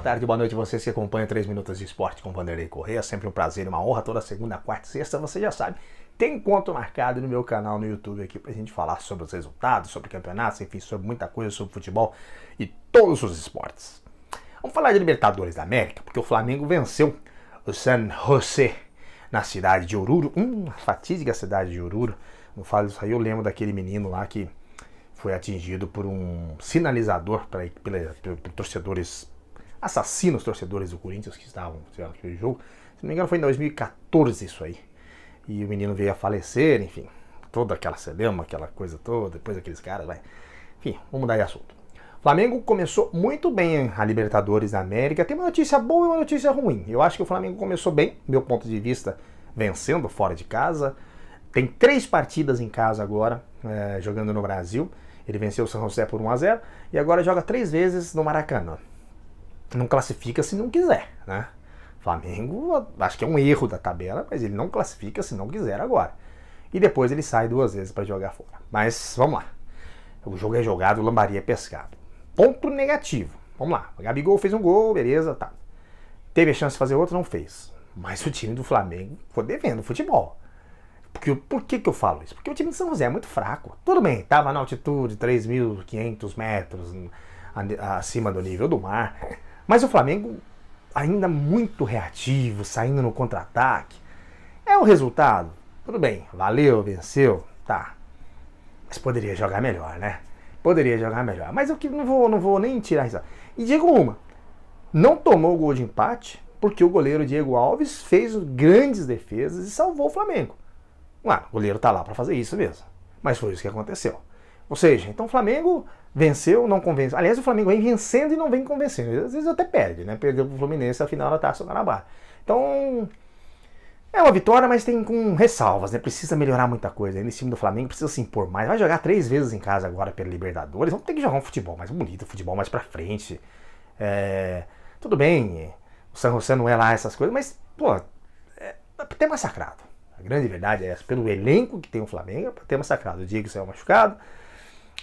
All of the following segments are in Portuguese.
boa tarde, boa noite. Vocês que acompanham 3 Minutos de Esporte com Vanderlei Correia. É sempre um prazer e uma honra. Toda segunda, quarta e sexta, você já sabe. Tem encontro marcado no meu canal no YouTube aqui pra gente falar sobre os resultados, sobre campeonatos, enfim, sobre muita coisa, sobre futebol e todos os esportes. Vamos falar de Libertadores da América, porque o Flamengo venceu o San José na cidade de Oruro. Hum, fatídica cidade de Oruro. Não falo isso aí, eu lembro daquele menino lá que foi atingido por um sinalizador para por torcedores assassina os torcedores do Corinthians que estavam naquele jogo. Se não me engano, foi em 2014 isso aí. E o menino veio a falecer, enfim, toda aquela celema, aquela coisa toda, depois aqueles caras, vai. Enfim, vamos mudar de assunto. Flamengo começou muito bem a Libertadores da América. Tem uma notícia boa e uma notícia ruim. Eu acho que o Flamengo começou bem, do meu ponto de vista, vencendo fora de casa. Tem três partidas em casa agora, é, jogando no Brasil. Ele venceu o São José por 1 a 0 e agora joga três vezes no Maracanã não classifica se não quiser, né? Flamengo, acho que é um erro da tabela, mas ele não classifica se não quiser agora. E depois ele sai duas vezes para jogar fora. Mas vamos lá. O jogo é jogado, o é pescado. Ponto negativo. Vamos lá. O Gabigol fez um gol, beleza, tá. Teve a chance de fazer outro, não fez. Mas o time do Flamengo foi devendo futebol. Porque, por que, que eu falo isso? Porque o time de São José é muito fraco. Tudo bem, tava na altitude, 3.500 metros acima do nível do mar. Mas o Flamengo ainda muito reativo, saindo no contra-ataque. É o resultado. Tudo bem, valeu, venceu, tá. Mas poderia jogar melhor, né? Poderia jogar melhor. Mas eu que não vou, não vou nem tirar isso. E digo uma, não tomou o gol de empate porque o goleiro Diego Alves fez grandes defesas e salvou o Flamengo. o goleiro tá lá para fazer isso mesmo. Mas foi isso que aconteceu. Ou seja, então o Flamengo venceu, não convence. Aliás, o Flamengo vem vencendo e não vem convencendo. Às vezes até perde, né? Perdeu o Fluminense a final da Taça Guanabara. Então, é uma vitória, mas tem com ressalvas, né? Precisa melhorar muita coisa. Né? em time do Flamengo precisa se impor mais. Vai jogar três vezes em casa agora pela Libertadores. Vamos ter que jogar um futebol mais bonito, futebol mais pra frente. É... Tudo bem, o San José não é lá essas coisas, mas, pô, é pra é, ter massacrado. A grande verdade é essa. Pelo elenco que tem o Flamengo, é pra ter massacrado. O Diego saiu machucado.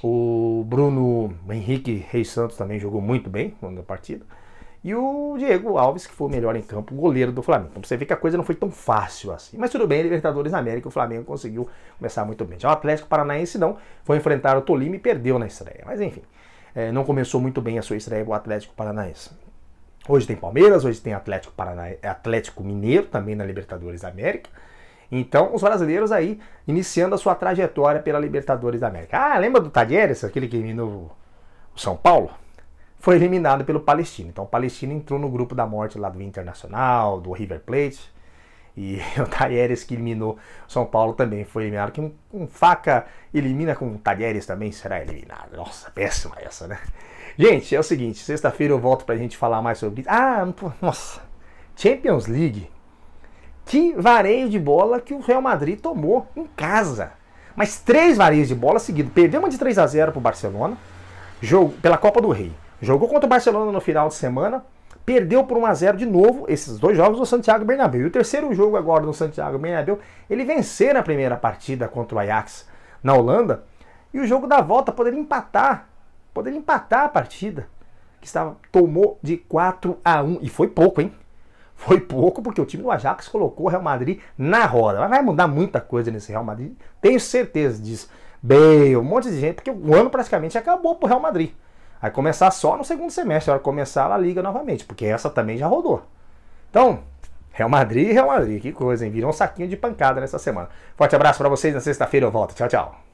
O Bruno Henrique Reis Santos também jogou muito bem na partida. E o Diego Alves, que foi o melhor em campo, goleiro do Flamengo. Então você vê que a coisa não foi tão fácil assim. Mas tudo bem, Libertadores na América, o Flamengo conseguiu começar muito bem. Já o Atlético Paranaense não, foi enfrentar o Tolima e perdeu na estreia. Mas enfim, é, não começou muito bem a sua estreia com o Atlético Paranaense. Hoje tem Palmeiras, hoje tem Atlético, Parana... Atlético Mineiro, também na Libertadores da América. Então, os brasileiros aí iniciando a sua trajetória pela Libertadores da América. Ah, lembra do Tadieres, aquele que eliminou o São Paulo? Foi eliminado pelo Palestino. Então, o Palestino entrou no grupo da morte lá do Internacional, do River Plate. E o Talheres que eliminou São Paulo também foi eliminado. Que um, um faca elimina com o Talheres também será eliminado. Nossa, péssima essa, né? Gente, é o seguinte: sexta-feira eu volto pra gente falar mais sobre. Ah, nossa! Champions League. Que vareio de bola que o Real Madrid tomou em casa. Mas três vareios de bola seguido. Perdeu uma de 3 a 0 para o Barcelona jogo, pela Copa do Rei. Jogou contra o Barcelona no final de semana. Perdeu por 1x0 de novo esses dois jogos no Santiago Bernabéu. E o terceiro jogo agora no Santiago Bernabéu, ele vencer na primeira partida contra o Ajax na Holanda. E o jogo da volta poderia empatar. Poderia empatar a partida. Que estava, tomou de 4 a 1. E foi pouco, hein? Foi pouco porque o time do Ajax colocou o Real Madrid na roda. Mas vai mudar muita coisa nesse Real Madrid, tenho certeza disso. bem um monte de gente, porque o ano praticamente acabou pro Real Madrid. Vai começar só no segundo semestre, vai começar a Liga novamente, porque essa também já rodou. Então, Real Madrid, Real Madrid, que coisa, hein? Virou um saquinho de pancada nessa semana. Forte abraço para vocês, na sexta-feira eu volto. Tchau, tchau.